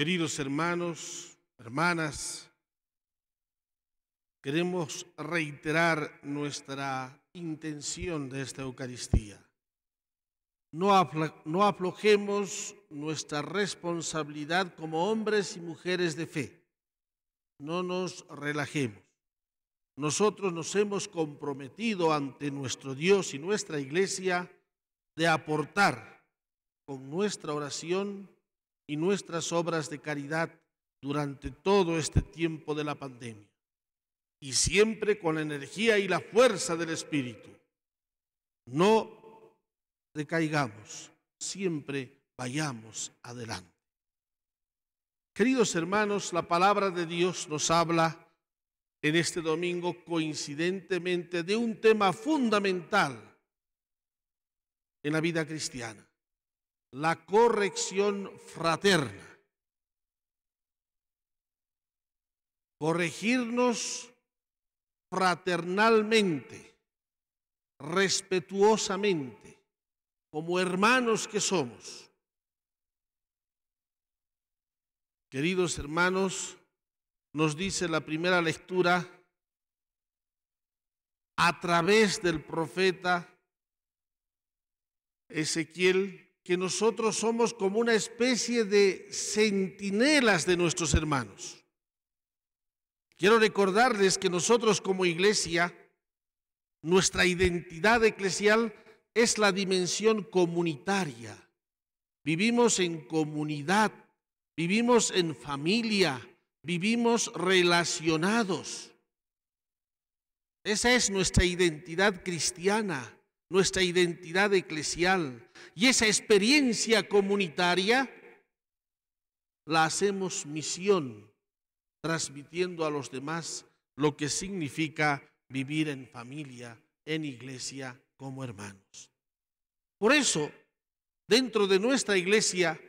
Queridos hermanos, hermanas, queremos reiterar nuestra intención de esta Eucaristía. No, aplojemos aflojemos nuestra responsabilidad como hombres y mujeres de fe. No nos relajemos. Nosotros nos hemos comprometido ante nuestro Dios y nuestra iglesia de aportar con nuestra oración y nuestras obras de caridad durante todo este tiempo de la pandemia, y siempre con la energía y la fuerza del Espíritu. No decaigamos, siempre vayamos adelante. Queridos hermanos, la palabra de Dios nos habla en este domingo coincidentemente de un tema fundamental en la vida cristiana la corrección fraterna. Corregirnos fraternalmente, respetuosamente, como hermanos que somos. Queridos hermanos, nos dice la primera lectura a través del profeta Ezequiel que nosotros somos como una especie de centinelas de nuestros hermanos. Quiero recordarles que nosotros como iglesia, nuestra identidad eclesial es la dimensión comunitaria. Vivimos en comunidad, vivimos en familia, vivimos relacionados. Esa es nuestra identidad cristiana nuestra identidad eclesial y esa experiencia comunitaria la hacemos misión, transmitiendo a los demás lo que significa vivir en familia, en iglesia, como hermanos. Por eso, dentro de nuestra iglesia,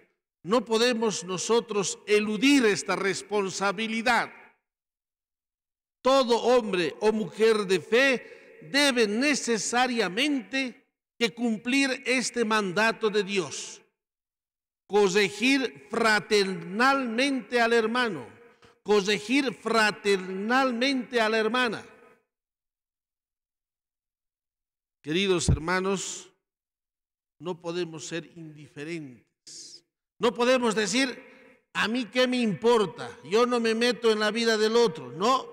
no podemos nosotros eludir esta responsabilidad. Todo hombre o mujer de fe debe necesariamente que cumplir este mandato de Dios. Corregir fraternalmente al hermano, corregir fraternalmente a la hermana. Queridos hermanos, no podemos ser indiferentes. No podemos decir, a mí qué me importa, yo no me meto en la vida del otro. No,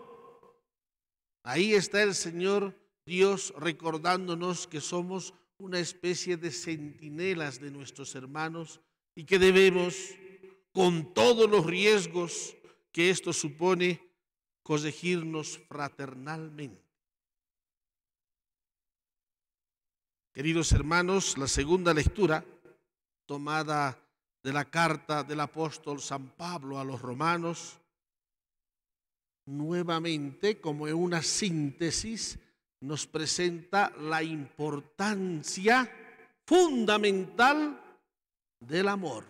ahí está el Señor Dios recordándonos que somos una especie de centinelas de nuestros hermanos y que debemos, con todos los riesgos que esto supone, corregirnos fraternalmente. Queridos hermanos, la segunda lectura, tomada de la carta del apóstol San Pablo a los romanos, nuevamente como en una síntesis, nos presenta la importancia fundamental del amor.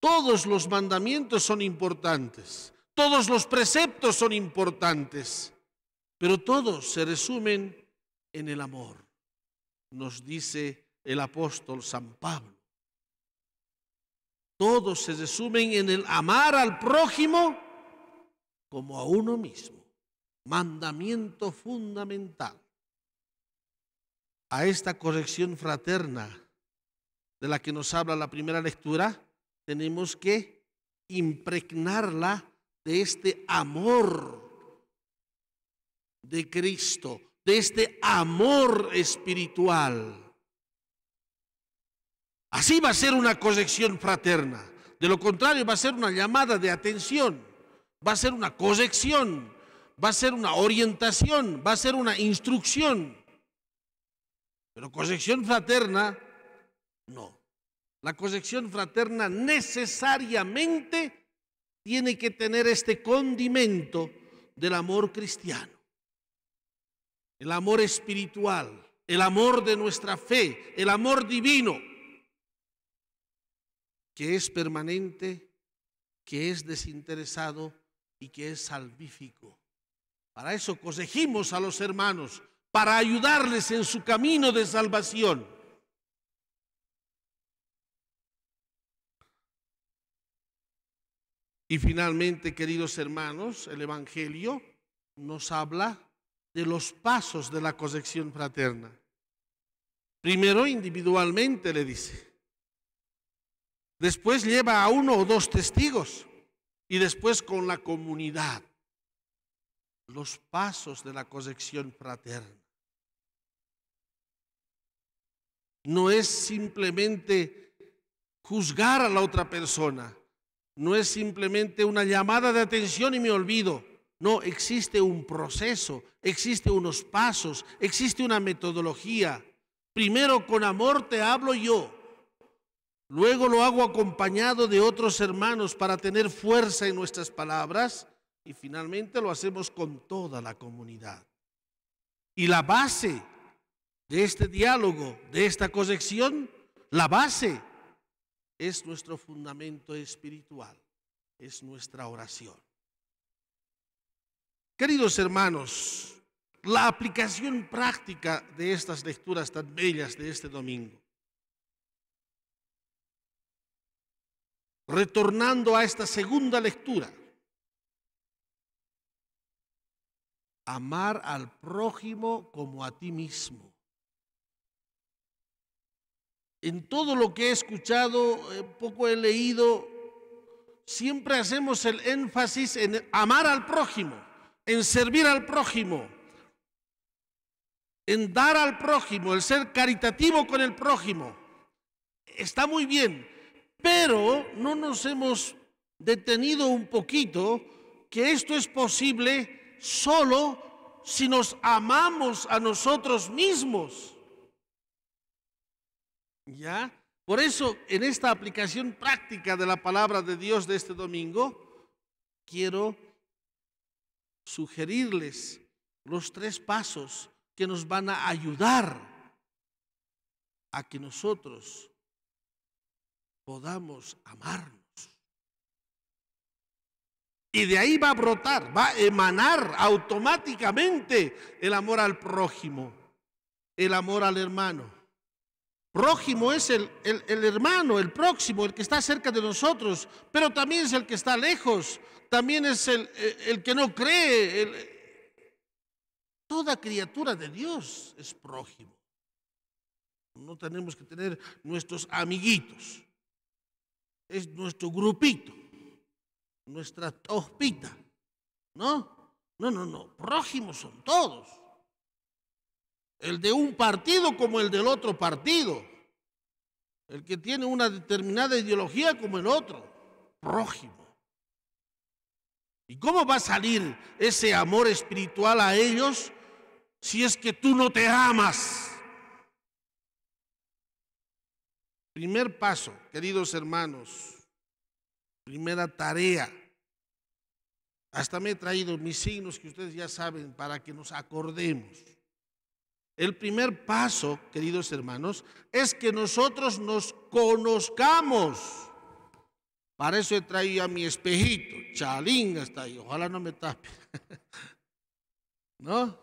Todos los mandamientos son importantes, todos los preceptos son importantes, pero todos se resumen en el amor, nos dice el apóstol San Pablo. Todos se resumen en el amar al prójimo como a uno mismo mandamiento fundamental a esta corrección fraterna de la que nos habla la primera lectura, tenemos que impregnarla de este amor de Cristo, de este amor espiritual. Así va a ser una corrección fraterna. De lo contrario, va a ser una llamada de atención, va a ser una corrección va a ser una orientación, va a ser una instrucción. Pero corrección fraterna, no. La corrección fraterna necesariamente tiene que tener este condimento del amor cristiano, el amor espiritual, el amor de nuestra fe, el amor divino, que es permanente, que es desinteresado y que es salvífico. Para eso corregimos a los hermanos, para ayudarles en su camino de salvación. Y finalmente, queridos hermanos, el Evangelio nos habla de los pasos de la corrección fraterna. Primero individualmente le dice. Después lleva a uno o dos testigos y después con la comunidad los pasos de la corrección fraterna. No es simplemente juzgar a la otra persona, no es simplemente una llamada de atención y me olvido. No, existe un proceso, existe unos pasos, existe una metodología. Primero con amor te hablo yo. Luego lo hago acompañado de otros hermanos para tener fuerza en nuestras palabras y finalmente lo hacemos con toda la comunidad. Y la base de este diálogo, de esta conexión, la base es nuestro fundamento espiritual, es nuestra oración. Queridos hermanos, la aplicación práctica de estas lecturas tan bellas de este domingo. Retornando a esta segunda lectura, amar al prójimo como a ti mismo. En todo lo que he escuchado, eh, poco he leído, siempre hacemos el énfasis en amar al prójimo, en servir al prójimo, en dar al prójimo, el ser caritativo con el prójimo. Está muy bien, pero no nos hemos detenido un poquito que esto es posible solo si nos amamos a nosotros mismos. ¿Ya? Por eso, en esta aplicación práctica de la palabra de Dios de este domingo, quiero sugerirles los tres pasos que nos van a ayudar a que nosotros podamos amarnos. Y de ahí va a brotar, va a emanar automáticamente el amor al prójimo, el amor al hermano. Prójimo es el, el, hermano, el próximo, el que está cerca de nosotros, pero también es el que está lejos, también es el, el que no cree. Toda criatura de Dios es prójimo. No tenemos que tener nuestros amiguitos, es nuestro grupito nuestra hospita. No, no, no, no. Prójimos son todos. El de un partido como el del otro partido. El que tiene una determinada ideología como el otro. Prójimo. ¿Y cómo va a salir ese amor espiritual a ellos si es que tú no te amas? Primer paso, queridos hermanos, primera tarea hasta me he traído mis signos que ustedes ya saben para que nos acordemos. El primer paso, queridos hermanos, es que nosotros nos conozcamos. Para eso he traído a mi espejito. Chalín hasta ahí. Ojalá no me tape. ¿No?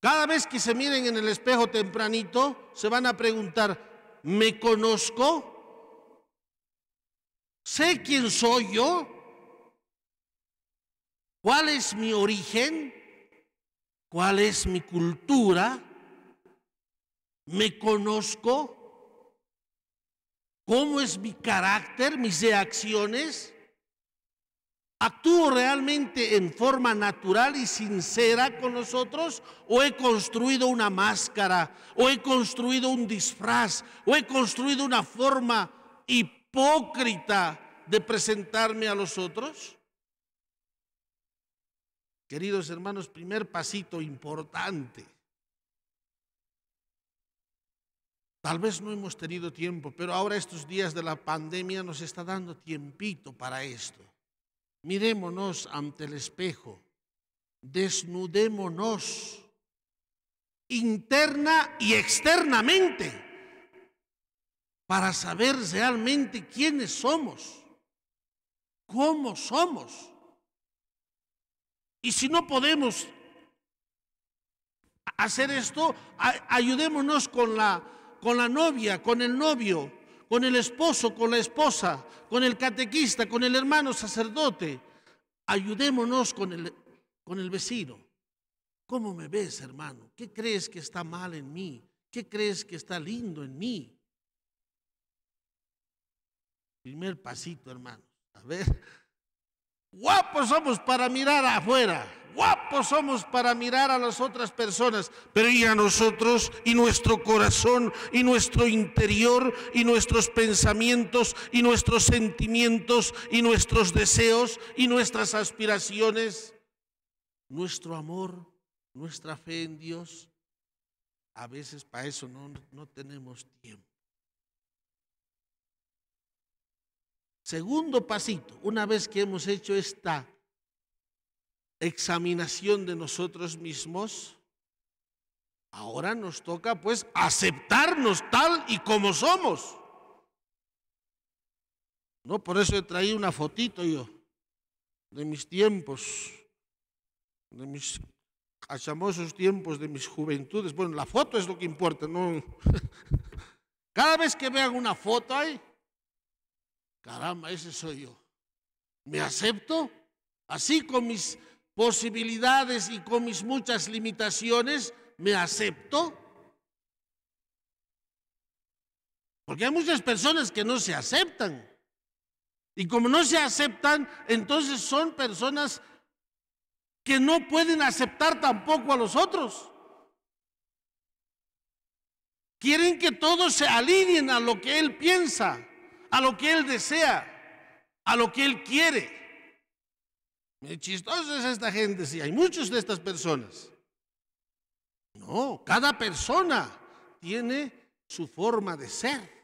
Cada vez que se miren en el espejo tempranito, se van a preguntar, ¿me conozco? ¿Sé quién soy yo? ¿Cuál es mi origen? ¿Cuál es mi cultura? ¿Me conozco? ¿Cómo es mi carácter, mis reacciones? ¿Actúo realmente en forma natural y sincera con nosotros? ¿O he construido una máscara? ¿O he construido un disfraz? ¿O he construido una forma hipócrita de presentarme a los otros? Queridos hermanos, primer pasito importante. Tal vez no hemos tenido tiempo, pero ahora estos días de la pandemia nos está dando tiempito para esto. Mirémonos ante el espejo, desnudémonos interna y externamente para saber realmente quiénes somos, cómo somos. Y si no podemos hacer esto, ayudémonos con la, con la novia, con el novio, con el esposo, con la esposa, con el catequista, con el hermano sacerdote. Ayudémonos con el, con el vecino. ¿Cómo me ves, hermano? ¿Qué crees que está mal en mí? ¿Qué crees que está lindo en mí? Primer pasito, hermano. A ver, Guapos somos para mirar afuera, guapos somos para mirar a las otras personas, pero y a nosotros y nuestro corazón y nuestro interior y nuestros pensamientos y nuestros sentimientos y nuestros deseos y nuestras aspiraciones, nuestro amor, nuestra fe en Dios. A veces para eso no, no tenemos tiempo. Segundo pasito, una vez que hemos hecho esta examinación de nosotros mismos, ahora nos toca pues aceptarnos tal y como somos. No, por eso he traído una fotito yo de mis tiempos, de mis achamosos tiempos, de mis juventudes. Bueno, la foto es lo que importa, ¿no? Cada vez que vean una foto ahí, caramba, ese soy yo. ¿Me acepto? Así con mis posibilidades y con mis muchas limitaciones, ¿me acepto? Porque hay muchas personas que no se aceptan. Y como no se aceptan, entonces son personas que no pueden aceptar tampoco a los otros. Quieren que todos se alineen a lo que él piensa a lo que Él desea, a lo que Él quiere. Me chistoso es esta gente, si hay muchos de estas personas. No, cada persona tiene su forma de ser.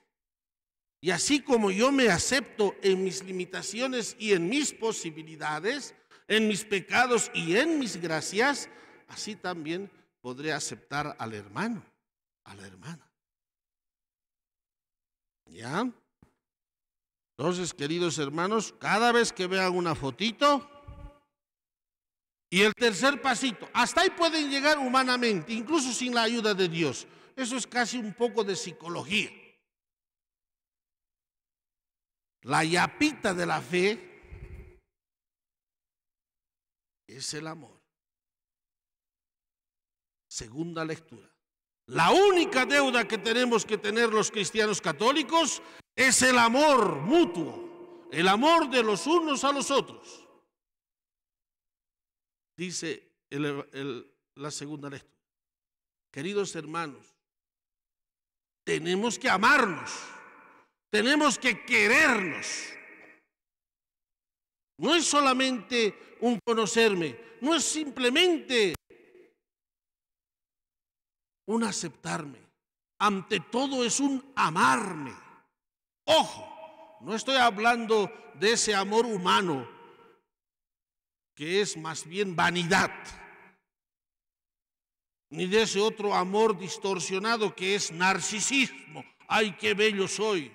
Y así como yo me acepto en mis limitaciones y en mis posibilidades, en mis pecados y en mis gracias, así también podré aceptar al hermano, a la hermana. ¿Ya? Entonces, queridos hermanos, cada vez que vean una fotito, y el tercer pasito, hasta ahí pueden llegar humanamente, incluso sin la ayuda de Dios. Eso es casi un poco de psicología. La yapita de la fe es el amor. Segunda lectura. La única deuda que tenemos que tener los cristianos católicos es el amor mutuo, el amor de los unos a los otros. Dice la segunda lectura. Queridos hermanos, tenemos que amarnos, tenemos que querernos. No es solamente un conocerme, no es simplemente un aceptarme. Ante todo es un amarme. Ojo, no estoy hablando de ese amor humano, que es más bien vanidad, ni de ese otro amor distorsionado que es narcisismo. ¡Ay, qué bello soy!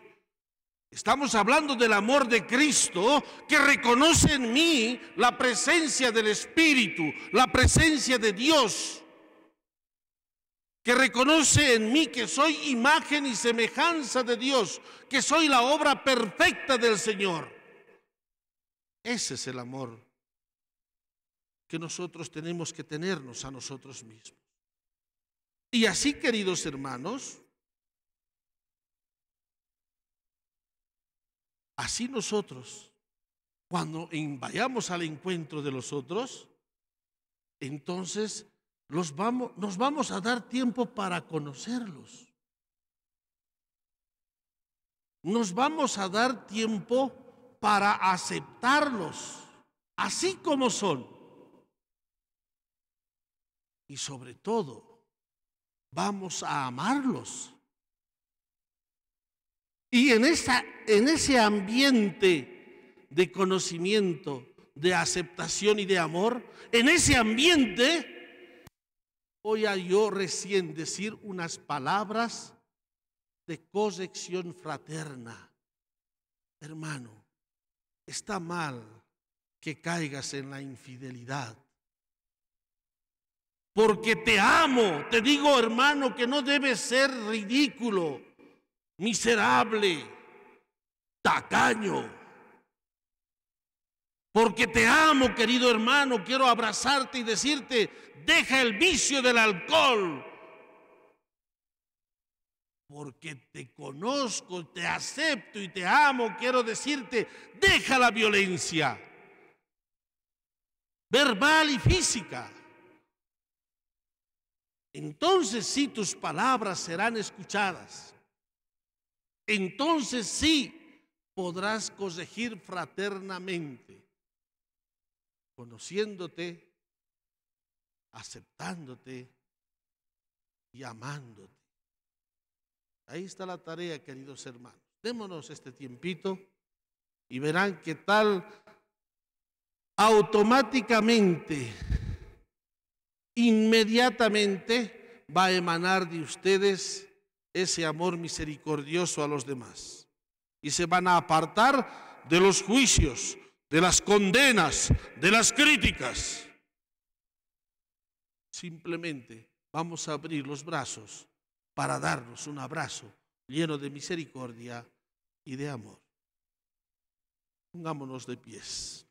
Estamos hablando del amor de Cristo que reconoce en mí la presencia del Espíritu, la presencia de Dios que reconoce en mí que soy imagen y semejanza de Dios, que soy la obra perfecta del Señor. Ese es el amor que nosotros tenemos que tenernos a nosotros mismos. Y así, queridos hermanos, así nosotros, cuando vayamos al encuentro de los otros, entonces vamos, nos vamos a dar tiempo para conocerlos. Nos vamos a dar tiempo para aceptarlos, así como son. Y sobre todo, vamos a amarlos. Y en, en ese ambiente de conocimiento, de aceptación y de amor, en ese ambiente a yo recién decir unas palabras de corrección fraterna. Hermano, está mal que caigas en la infidelidad. Porque te amo, te digo hermano que no debes ser ridículo, miserable, tacaño porque te amo, querido hermano, quiero abrazarte y decirte, deja el vicio del alcohol. Porque te conozco, te acepto y te amo, quiero decirte, deja la violencia verbal y física. Entonces sí tus palabras serán escuchadas. Entonces sí podrás corregir fraternamente conociéndote, aceptándote y amándote. Ahí está la tarea, queridos hermanos. Démonos este tiempito y verán que tal automáticamente, inmediatamente va a emanar de ustedes ese amor misericordioso a los demás. Y se van a apartar de los juicios, de las condenas, de las críticas. Simplemente vamos a abrir los brazos para darnos un abrazo lleno de misericordia y de amor. Pongámonos de pies.